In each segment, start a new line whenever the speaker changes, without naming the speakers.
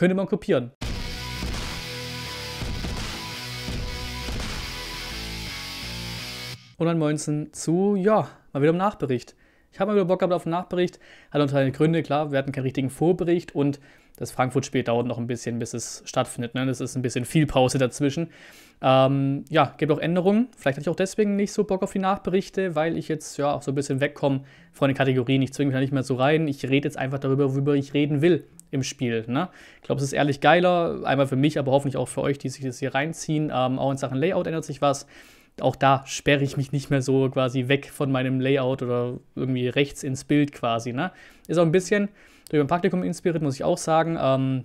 könnte man kopieren. Und dann Moinsen zu, ja, mal wieder im Nachbericht. Ich habe mal wieder Bock gehabt auf den Nachbericht. Hat unter seine Gründe, klar, wir hatten keinen richtigen Vorbericht und das Frankfurt-Spiel dauert noch ein bisschen, bis es stattfindet. Ne? Das ist ein bisschen viel Pause dazwischen. Ähm, ja, gibt auch Änderungen. Vielleicht hatte ich auch deswegen nicht so Bock auf die Nachberichte, weil ich jetzt ja auch so ein bisschen wegkomme von den Kategorien. Ich zwinge mich da nicht mehr so rein. Ich rede jetzt einfach darüber, worüber ich reden will im Spiel. Ne? Ich glaube, es ist ehrlich geiler, einmal für mich, aber hoffentlich auch für euch, die sich das hier reinziehen. Ähm, auch in Sachen Layout ändert sich was. Auch da sperre ich mich nicht mehr so quasi weg von meinem Layout oder irgendwie rechts ins Bild quasi. Ne? Ist auch ein bisschen durch mein Praktikum inspiriert, muss ich auch sagen. Ähm,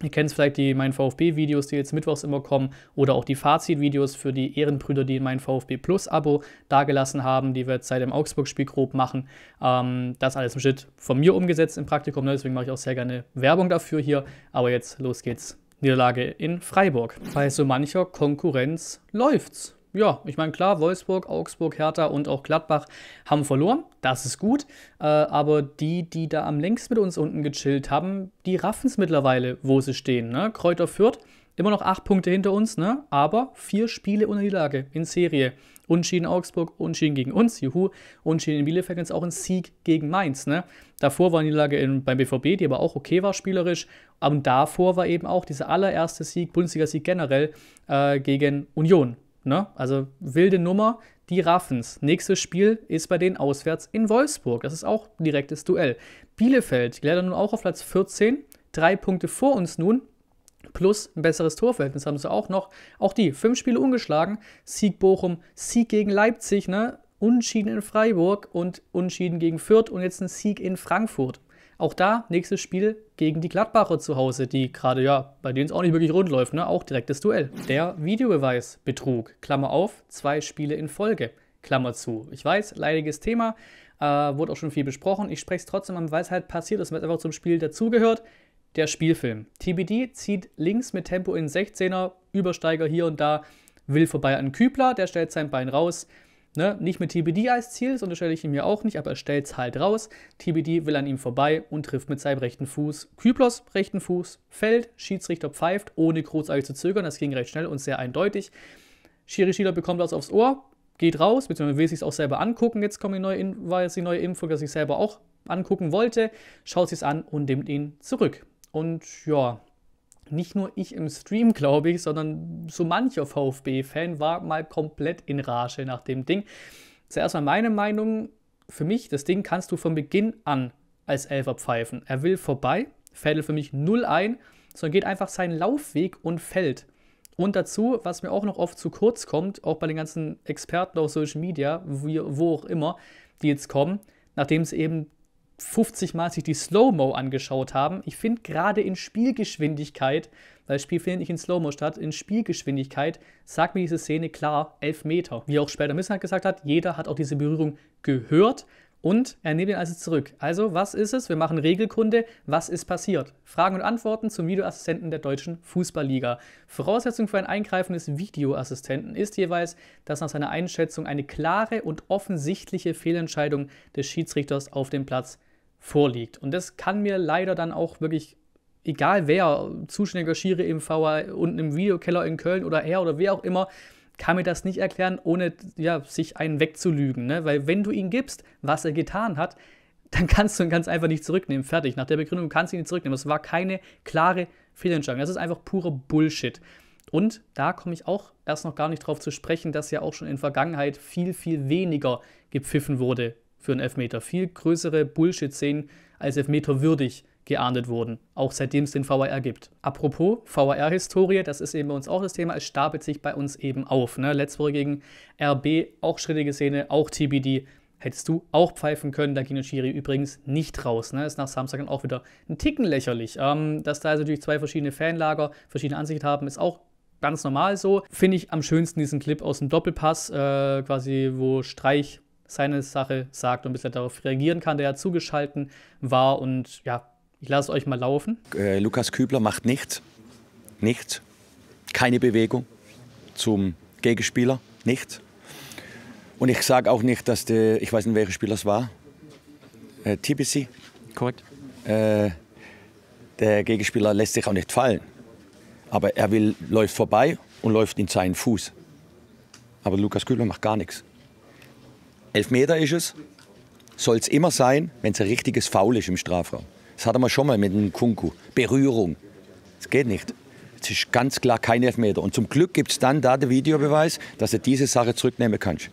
Ihr kennt vielleicht die Mein VfB-Videos, die jetzt mittwochs immer kommen, oder auch die Fazit-Videos für die Ehrenbrüder, die mein VfB Plus-Abo dagelassen haben, die wir jetzt seit dem Augsburg-Spiel grob machen. Ähm, das alles im Schnitt von mir umgesetzt im Praktikum, ne? deswegen mache ich auch sehr gerne Werbung dafür hier. Aber jetzt los geht's. Niederlage in Freiburg. Bei so mancher Konkurrenz läuft's ja, ich meine, klar, Wolfsburg, Augsburg, Hertha und auch Gladbach haben verloren. Das ist gut. Äh, aber die, die da am längst mit uns unten gechillt haben, die raffen es mittlerweile, wo sie stehen. Ne? Kräuter Fürth, immer noch acht Punkte hinter uns, ne? aber vier Spiele ohne Niederlage in Serie. Unschieden Augsburg, Unschieden gegen uns, juhu. Unschieden in Bielefeld, jetzt auch ein Sieg gegen Mainz. Ne? Davor war Niederlage in, beim BVB, die aber auch okay war spielerisch. Aber davor war eben auch dieser allererste Sieg, Bundesliga-Sieg generell, äh, gegen Union. Ne? Also wilde Nummer, die Raffens. Nächstes Spiel ist bei denen auswärts in Wolfsburg. Das ist auch ein direktes Duell. Bielefeld, die leider nun auch auf Platz 14, drei Punkte vor uns nun. Plus ein besseres Torverhältnis haben sie auch noch. Auch die, fünf Spiele ungeschlagen. Sieg Bochum, Sieg gegen Leipzig, ne? Unschieden in Freiburg und Unschieden gegen Fürth und jetzt ein Sieg in Frankfurt. Auch da nächstes Spiel gegen die Gladbacher zu Hause, die gerade ja, bei denen es auch nicht wirklich rund läuft, ne? auch direktes Duell. Der Videobeweis betrug, Klammer auf, zwei Spiele in Folge, Klammer zu. Ich weiß, leidiges Thema, äh, wurde auch schon viel besprochen. Ich spreche es trotzdem an, weil es halt passiert ist, weil es einfach zum Spiel dazugehört. Der Spielfilm. TBD zieht links mit Tempo in 16er, Übersteiger hier und da, will vorbei an Kübler, der stellt sein Bein raus. Ne? Nicht mit TBD als Ziel, das unterstelle ich ihm ja auch nicht, aber er stellt es halt raus. TBD will an ihm vorbei und trifft mit seinem rechten Fuß. Kyplos, rechten Fuß, fällt, Schiedsrichter pfeift, ohne großartig zu zögern. Das ging recht schnell und sehr eindeutig. Shirishida bekommt das aufs Ohr, geht raus, beziehungsweise will sich auch selber angucken. Jetzt kommt die neue, In weiß die neue Info, dass ich selber auch angucken wollte. Schaut sich an und nimmt ihn zurück. Und ja, nicht nur ich im Stream, glaube ich, sondern so mancher VfB-Fan war mal komplett in Rage nach dem Ding. Zuerst mal meine Meinung, für mich, das Ding kannst du von Beginn an als Elfer pfeifen. Er will vorbei, fällt für mich null ein, sondern geht einfach seinen Laufweg und fällt. Und dazu, was mir auch noch oft zu kurz kommt, auch bei den ganzen Experten auf Social Media, wo, wo auch immer, die jetzt kommen, nachdem es eben 50 Mal sich die Slow-Mo angeschaut haben. Ich finde gerade in Spielgeschwindigkeit, weil das Spiel findet nicht in Slow-Mo statt, in Spielgeschwindigkeit sagt mir diese Szene klar, 11 Meter. Wie auch später Missner halt gesagt hat, jeder hat auch diese Berührung gehört und er nimmt ihn also zurück. Also, was ist es? Wir machen Regelkunde. Was ist passiert? Fragen und Antworten zum Videoassistenten der deutschen Fußballliga. Voraussetzung für ein Eingreifen des Videoassistenten ist jeweils, dass nach seiner Einschätzung eine klare und offensichtliche Fehlentscheidung des Schiedsrichters auf dem Platz vorliegt. Und das kann mir leider dann auch wirklich egal wer, zuständiger Schiere im VR unten im Videokeller in Köln oder er oder wer auch immer, kann mir das nicht erklären, ohne ja, sich einen wegzulügen. Ne? Weil wenn du ihm gibst, was er getan hat, dann kannst du ihn ganz einfach nicht zurücknehmen. Fertig. Nach der Begründung kannst du ihn nicht zurücknehmen. Das war keine klare Fehlentscheidung. Das ist einfach pure Bullshit. Und da komme ich auch erst noch gar nicht drauf zu sprechen, dass ja auch schon in Vergangenheit viel, viel weniger gepfiffen wurde für einen Elfmeter. Viel größere Bullshit-Szenen als Elfmeter würdig geahndet wurden, auch seitdem es den VAR gibt. Apropos VAR-Historie, das ist eben bei uns auch das Thema, es stapelt sich bei uns eben auf. Ne? Letzte Woche gegen RB, auch schrittige Szene, auch TBD, hättest du auch pfeifen können. Da ging der Schiri übrigens nicht raus. Ne? Ist nach Samstag dann auch wieder ein Ticken lächerlich. Ähm, dass da also natürlich zwei verschiedene Fanlager verschiedene Ansichten haben, ist auch ganz normal so. Finde ich am schönsten diesen Clip aus dem Doppelpass, äh, quasi wo Streich seine Sache sagt und bis er darauf reagieren kann, der ja zugeschalten war und ja, ich lasse euch mal laufen. Äh, Lukas Kübler macht nichts. Nichts. Keine Bewegung zum Gegenspieler. Nichts. Und ich sage auch nicht, dass der, ich weiß nicht, welcher Spieler es war. Äh, TBC. Korrekt. Äh, der Gegenspieler lässt sich auch nicht fallen. Aber er will, läuft vorbei und läuft in seinen Fuß. Aber Lukas Kübler macht gar nichts. Elf Meter ist es. Soll es immer sein, wenn es ein richtiges Foul ist im Strafraum. Das hatten wir schon mal mit dem Kunku. Berührung. Das geht nicht. Es ist ganz klar kein Elfmeter. Und zum Glück gibt es dann da den Videobeweis, dass du diese Sache zurücknehmen kannst.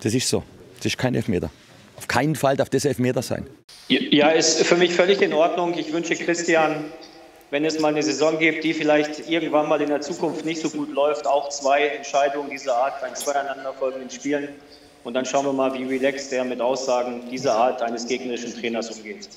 Das ist so. Das ist kein Elfmeter. Auf keinen Fall darf das Elfmeter sein. Ja, ist für mich völlig in Ordnung. Ich wünsche Christian, wenn es mal eine Saison gibt, die vielleicht irgendwann mal in der Zukunft nicht so gut läuft, auch zwei Entscheidungen dieser Art bei zwei aneinanderfolgenden Spielen. Und dann schauen wir mal, wie relaxed er mit Aussagen dieser Art eines gegnerischen Trainers umgeht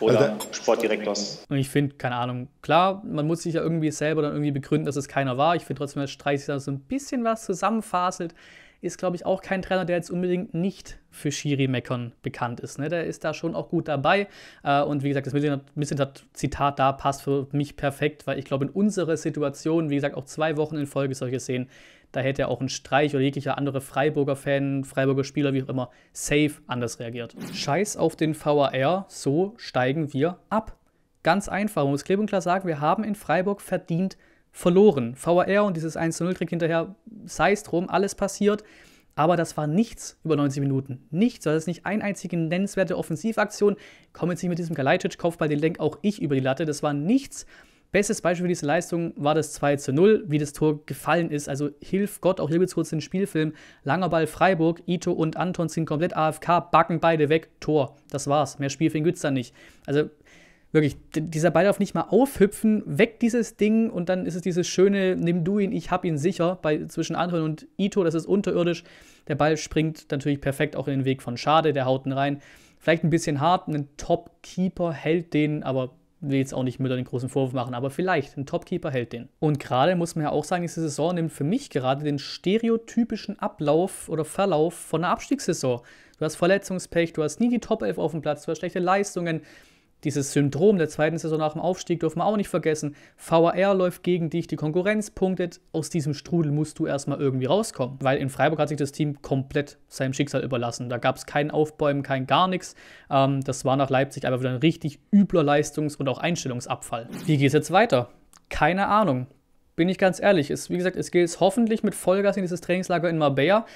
oder also Sportdirektors. Und ich finde, keine Ahnung, klar, man muss sich ja irgendwie selber dann irgendwie begründen, dass es keiner war. Ich finde trotzdem, dass Streich da so ein bisschen was zusammenfaselt, ist, glaube ich, auch kein Trainer, der jetzt unbedingt nicht für Schiri-Meckern bekannt ist. Ne? Der ist da schon auch gut dabei. Äh, und wie gesagt, das Missentat-Zitat da passt für mich perfekt, weil ich glaube, in unserer Situation, wie gesagt, auch zwei Wochen in Folge solche Szenen, da hätte auch ein Streich oder jeglicher andere Freiburger Fan, Freiburger Spieler, wie auch immer, safe anders reagiert. Scheiß auf den VAR, so steigen wir ab. Ganz einfach, man muss klipp und klar sagen, wir haben in Freiburg verdient verloren. VAR und dieses 1-0-Trick hinterher, sei es drum, alles passiert. Aber das war nichts über 90 Minuten. Nichts. Das ist nicht ein einzige nennenswerte Offensivaktion. jetzt nicht mit diesem Galeitic-Kopfball, den lenk auch ich über die Latte. Das war nichts. Bestes Beispiel für diese Leistung war das 2 zu 0, wie das Tor gefallen ist. Also hilf Gott, auch hier gibt es kurz den Spielfilm. Langer Ball Freiburg, Ito und Anton sind komplett AFK, backen beide weg, Tor. Das war's. Mehr Spielfilm für ihn gibt's dann nicht. Also wirklich, dieser Ball darf nicht mal aufhüpfen, weg dieses Ding und dann ist es dieses schöne, nimm du ihn, ich hab ihn sicher, bei, zwischen Anton und Ito, das ist unterirdisch. Der Ball springt natürlich perfekt auch in den Weg von Schade, der haut ihn rein. Vielleicht ein bisschen hart, ein Top-Keeper hält den, aber will jetzt auch nicht Müller den großen Vorwurf machen, aber vielleicht ein Topkeeper hält den. Und gerade muss man ja auch sagen, diese Saison nimmt für mich gerade den stereotypischen Ablauf oder Verlauf von einer Abstiegssaison. Du hast Verletzungspech, du hast nie die Top 11 auf dem Platz, du hast schlechte Leistungen, dieses Syndrom der zweiten Saison nach dem Aufstieg dürfen wir auch nicht vergessen. VR läuft gegen dich, die Konkurrenz punktet. Aus diesem Strudel musst du erstmal irgendwie rauskommen. Weil in Freiburg hat sich das Team komplett seinem Schicksal überlassen. Da gab es kein Aufbäumen, kein gar nichts. Ähm, das war nach Leipzig einfach wieder ein richtig übler Leistungs- und auch Einstellungsabfall. Wie geht es jetzt weiter? Keine Ahnung bin ich ganz ehrlich. Es, wie gesagt, es geht hoffentlich mit Vollgas in dieses Trainingslager in Marbella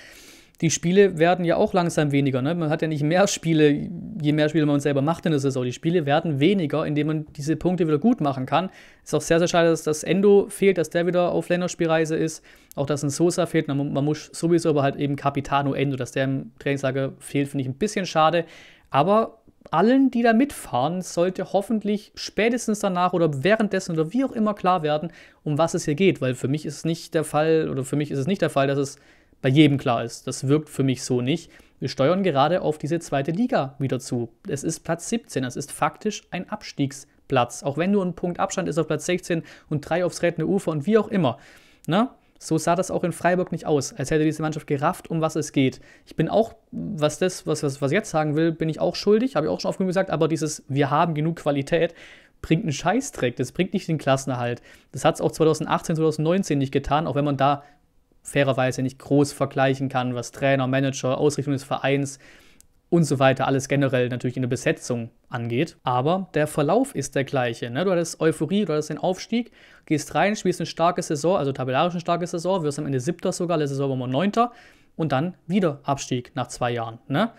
die Spiele werden ja auch langsam weniger. Ne? Man hat ja nicht mehr Spiele, je mehr Spiele man selber macht in der Saison. Die Spiele werden weniger, indem man diese Punkte wieder gut machen kann. Ist auch sehr, sehr schade, dass das Endo fehlt, dass der wieder auf Länderspielreise ist. Auch dass ein Sosa fehlt. Man, man muss sowieso aber halt eben Capitano Endo, dass der im Trainingslager fehlt, finde ich ein bisschen schade. Aber allen, die da mitfahren, sollte hoffentlich spätestens danach oder währenddessen oder wie auch immer klar werden, um was es hier geht. Weil für mich ist es nicht der Fall oder für mich ist es nicht der Fall, dass es bei jedem klar ist. Das wirkt für mich so nicht. Wir steuern gerade auf diese zweite Liga wieder zu. Es ist Platz 17, das ist faktisch ein Abstiegsplatz. Auch wenn nur ein Punkt Abstand ist auf Platz 16 und drei aufs rettende Ufer und wie auch immer. Na, ne? so sah das auch in Freiburg nicht aus, als hätte diese Mannschaft gerafft, um was es geht. Ich bin auch, was das, was, was, was ich jetzt sagen will, bin ich auch schuldig, habe ich auch schon oft genug gesagt, aber dieses Wir haben genug Qualität bringt einen Scheißdreck, das bringt nicht den Klassenerhalt. Das hat es auch 2018, 2019 nicht getan, auch wenn man da fairerweise nicht groß vergleichen kann, was Trainer, Manager, Ausrichtung des Vereins und so weiter, alles generell natürlich in der Besetzung angeht. Aber der Verlauf ist der gleiche. Ne? Du hattest Euphorie, du hattest den Aufstieg, gehst rein, spielst eine starke Saison, also tabellarisch eine starke Saison, wirst am Ende siebter sogar, letzte Saison waren wir neunter und dann wieder Abstieg nach zwei Jahren. Ne?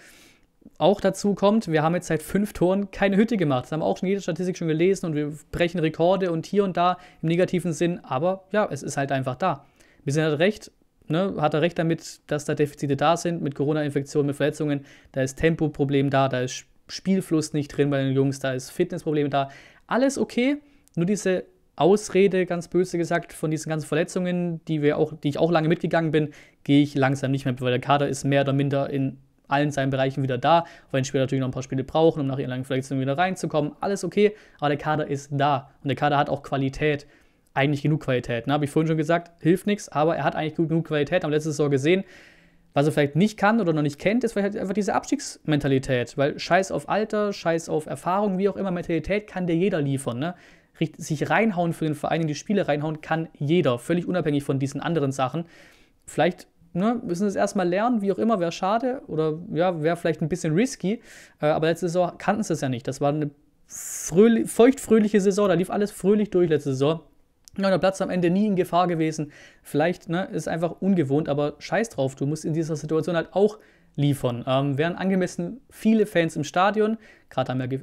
Auch dazu kommt, wir haben jetzt seit fünf Toren keine Hütte gemacht. Das haben auch schon jede Statistik schon gelesen und wir brechen Rekorde und hier und da im negativen Sinn. Aber ja, es ist halt einfach da. Bisschen hat recht, ne, hat er recht damit, dass da Defizite da sind, mit Corona-Infektionen, mit Verletzungen, da ist Tempoproblem da, da ist Spielfluss nicht drin bei den Jungs, da ist Fitnessproblem da. Alles okay, nur diese Ausrede, ganz böse gesagt, von diesen ganzen Verletzungen, die, wir auch, die ich auch lange mitgegangen bin, gehe ich langsam nicht mehr weil der Kader ist mehr oder minder in allen seinen Bereichen wieder da, weil wenn Spieler natürlich noch ein paar Spiele brauchen, um nach ihren langen Verletzungen wieder reinzukommen. Alles okay, aber der Kader ist da und der Kader hat auch Qualität eigentlich genug Qualität. Ne? Habe ich vorhin schon gesagt, hilft nichts, aber er hat eigentlich genug Qualität. Am letzten Saison gesehen, was er vielleicht nicht kann oder noch nicht kennt, ist vielleicht einfach diese Abstiegsmentalität. Weil Scheiß auf Alter, Scheiß auf Erfahrung, wie auch immer, Mentalität kann dir jeder liefern. Ne? Sich reinhauen für den Verein, in die Spiele reinhauen, kann jeder. Völlig unabhängig von diesen anderen Sachen. Vielleicht ne, müssen es erstmal lernen, wie auch immer, wäre schade oder ja, wäre vielleicht ein bisschen risky. Äh, aber letzte Saison kannten sie es ja nicht. Das war eine feuchtfröhliche Saison, da lief alles fröhlich durch letzte Saison. Ja, der Platz am Ende nie in Gefahr gewesen. Vielleicht ne, ist einfach ungewohnt, aber scheiß drauf, du musst in dieser Situation halt auch liefern. Ähm, wären angemessen viele Fans im Stadion, gerade haben wir,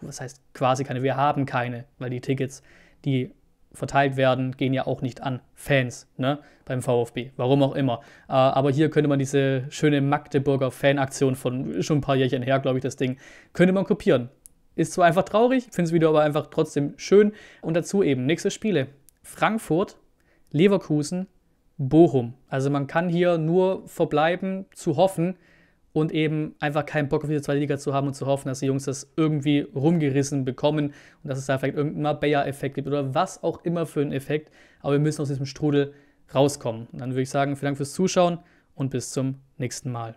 was heißt quasi keine, wir haben keine, weil die Tickets, die verteilt werden, gehen ja auch nicht an Fans ne, beim VfB, warum auch immer. Äh, aber hier könnte man diese schöne Magdeburger Fanaktion von schon ein paar Jährchen her, glaube ich, das Ding, könnte man kopieren. Ist zwar einfach traurig, finde das Video aber einfach trotzdem schön. Und dazu eben nächste Spiele. Frankfurt, Leverkusen, Bochum. Also man kann hier nur verbleiben, zu hoffen und eben einfach keinen Bock auf diese zweite Liga zu haben und zu hoffen, dass die Jungs das irgendwie rumgerissen bekommen und dass es da vielleicht irgendeinen Mabea-Effekt gibt oder was auch immer für einen Effekt. Aber wir müssen aus diesem Strudel rauskommen. Und dann würde ich sagen, vielen Dank fürs Zuschauen und bis zum nächsten Mal.